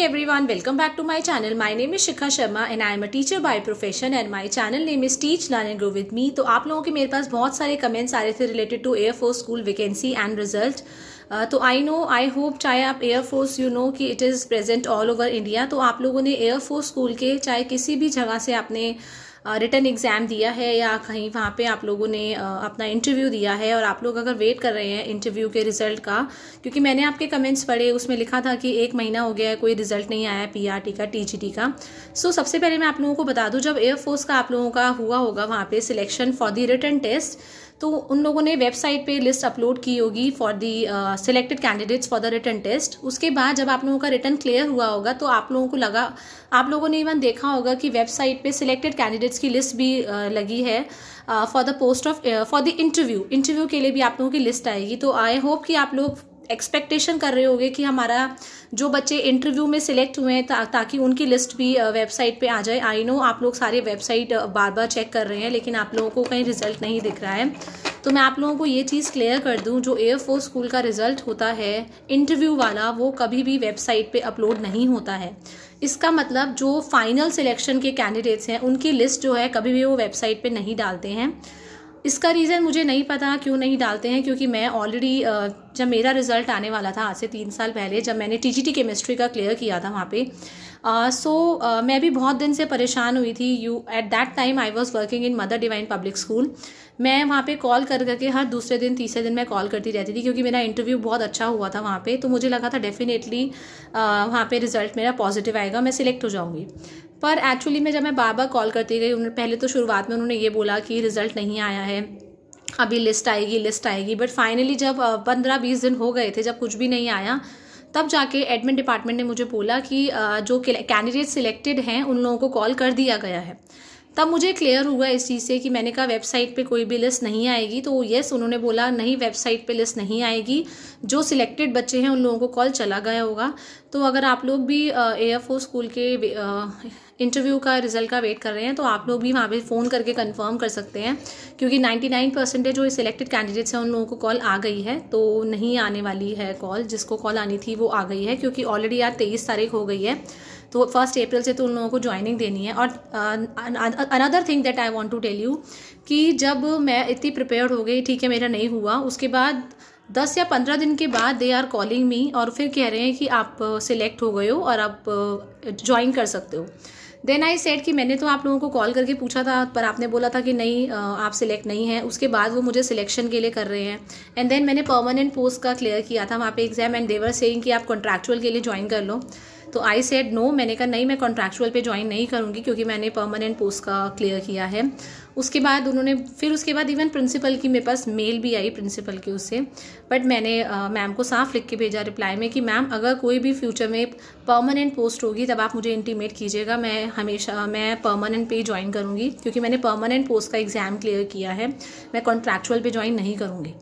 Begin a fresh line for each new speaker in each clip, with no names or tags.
every everyone welcome back to my channel my name is Shikha Sharma and I am a teacher by profession and my channel name is teach learn and grow with me तो आप लोगों के मेरे पास बहुत सारे comments आ रहे थे related to air force school vacancy and result तो आई नो आई होप चाहे आप एयरफोर्स यू नो कि it is present all over India तो आप लोगों ने एयरफोर्स स्कूल के चाहे किसी भी जगह से आपने uh, रिटर्न एग्ज़ाम दिया है या कहीं वहाँ पे आप लोगों ने अपना इंटरव्यू दिया है और आप लोग अगर वेट कर रहे हैं इंटरव्यू के रिज़ल्ट का क्योंकि मैंने आपके कमेंट्स पढ़े उसमें लिखा था कि एक महीना हो गया है कोई रिज़ल्ट नहीं आया पी आर टी का टी जी टी का सो so, सबसे पहले मैं आप लोगों को बता दूँ जब एयरफोर्स का आप लोगों का हुआ होगा वहाँ पे selection for the return test तो उन लोगों ने वेबसाइट पे लिस्ट अपलोड की होगी for the selected candidates for the return test उसके बाद जब आप लोगों का रिटर्न क्लियर हुआ होगा तो आप लोगों को लगा आप लोगों ने इवन देखा होगा कि वेबसाइट पे सिलेक्टेड कैंडिडेट्स की लिस्ट भी uh, लगी है for the post of for the interview interview के लिए भी आप लोगों की लिस्ट आएगी तो आई होप कि आप लोग एक्सपेक्टेशन कर रहे होगे कि हमारा जो बच्चे इंटरव्यू में सिलेक्ट हुए हैं ता, ताकि उनकी लिस्ट भी वेबसाइट पे आ जाए आई नो आप लोग सारे वेबसाइट बार बार चेक कर रहे हैं लेकिन आप लोगों को कहीं रिजल्ट नहीं दिख रहा है तो मैं आप लोगों को ये चीज़ क्लियर कर दूं जो एयरफोर्स स्कूल का रिजल्ट होता है इंटरव्यू वाला वो कभी भी वेबसाइट पर अपलोड नहीं होता है इसका मतलब जो फाइनल सिलेक्शन के कैंडिडेट्स हैं उनकी लिस्ट जो है कभी भी वो वेबसाइट पर नहीं डालते हैं इसका रीज़न मुझे नहीं पता क्यों नहीं डालते हैं क्योंकि मैं ऑलरेडी जब मेरा रिज़ल्ट आने वाला था आज से तीन साल पहले जब मैंने टी टी केमिस्ट्री का क्लियर किया था वहाँ पे सो uh, so, uh, मैं भी बहुत दिन से परेशान हुई थी you at that time I was working in mother divine public school मैं वहाँ पे कॉल कर करके हर दूसरे दिन तीसरे दिन मैं कॉल करती रहती थी क्योंकि मेरा इंटरव्यू बहुत अच्छा हुआ था वहाँ पे तो मुझे लगा था डेफिनेटली uh, वहाँ पे रिज़ल्ट मेरा पॉजिटिव आएगा मैं सिलेक्ट हो जाऊँगी पर एक्चुअली मैं जब मैं बार बार कॉल करती गई उन्होंने पहले तो शुरुआत में उन्होंने ये बोला कि रिज़ल्ट नहीं आया है अभी लिस्ट आएगी लिस्ट आएगी बट फाइनली जब पंद्रह बीस दिन हो गए थे जब कुछ भी नहीं आया तब जाके एडमिन डिपार्टमेंट ने मुझे बोला कि जो कैंडिडेट सिलेक्टेड हैं उन लोगों को कॉल कर दिया गया है तब मुझे क्लियर हुआ इस चीज़ से कि मैंने कहा वेबसाइट पे कोई भी लिस्ट नहीं आएगी तो यस उन्होंने बोला नहीं वेबसाइट पे लिस्ट नहीं आएगी जो सिलेक्टेड बच्चे हैं उन लोगों को कॉल चला गया होगा तो अगर आप लोग भी ओ स्कूल के इंटरव्यू का रिजल्ट का वेट कर रहे हैं तो आप लोग भी वहाँ पे फ़ोन करके कंफर्म कर सकते हैं क्योंकि 99 परसेंटेज जो सिलेक्टेड कैंडिडेट्स हैं उन लोगों को कॉल आ गई है तो नहीं आने वाली है कॉल जिसको कॉल आनी थी वो आ गई है क्योंकि ऑलरेडी आज तेईस तारीख हो गई है तो फर्स्ट अप्रैल से तो उन लोगों को ज्वाइनिंग देनी है और another thing that I want to tell you कि जब मैं इतनी प्रिपेयर हो गई ठीक है मेरा नहीं हुआ उसके बाद दस या पंद्रह दिन के बाद दे आर कॉलिंग मी और फिर कह रहे हैं कि आप सिलेक्ट uh, हो गए हो और आप ज्वाइन uh, कर सकते हो देन आई सेट कि मैंने तो आप लोगों को कॉल करके पूछा था पर आपने बोला था कि नहीं uh, आप सिलेक्ट नहीं हैं उसके बाद वो मुझे सिलेक्शन के लिए कर रहे हैं एंड देन मैंने परमानेंट पोस्ट का क्लियर किया था वहाँ पे एग्जाम एंड देवर सेइंग कि आप कॉन्ट्रैक्चुअल के लिए ज्वाइन कर लो तो आई सेड नो मैंने कहा नहीं मैं कॉन्ट्रैक्चुअल पे ज्वाइन नहीं करूँगी क्योंकि मैंने परमानेंट पोस्ट का क्लियर किया है उसके बाद उन्होंने फिर उसके बाद इवन प्रिंसिपल की मेरे पास मेल भी आई प्रिंसिपल की उससे बट मैंने मैम को साफ लिख के भेजा रिप्लाई में कि मैम अगर कोई भी फ्यूचर में परमानेंट पोस्ट होगी तब आप मुझे इंटीमेट कीजिएगा मैं हमेशा मैं परमानेंट पे ज्वाइन करूँगी क्योंकि मैंने परमानेंट पोस्ट का एग्ज़ाम क्लियर किया है मैं कॉन्ट्रैक्चुअल पे ज्वाइन नहीं करूँगी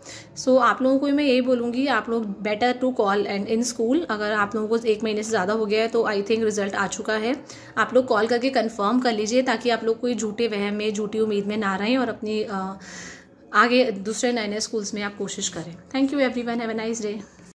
सो so, आप लोगों को मैं यही बोलूँगी आप लोग better to call and in school अगर आप लोगों को एक महीने से ज़्यादा हो गया है तो आई थिंक रिजल्ट आ चुका है आप लोग कॉल करके कन्फर्म कर लीजिए ताकि आप लोग कोई झूठे वह में झूठी उम्मीद में ना रहें और अपनी आगे दूसरे नए नए स्कूल्स में आप कोशिश करें thank you everyone have nice day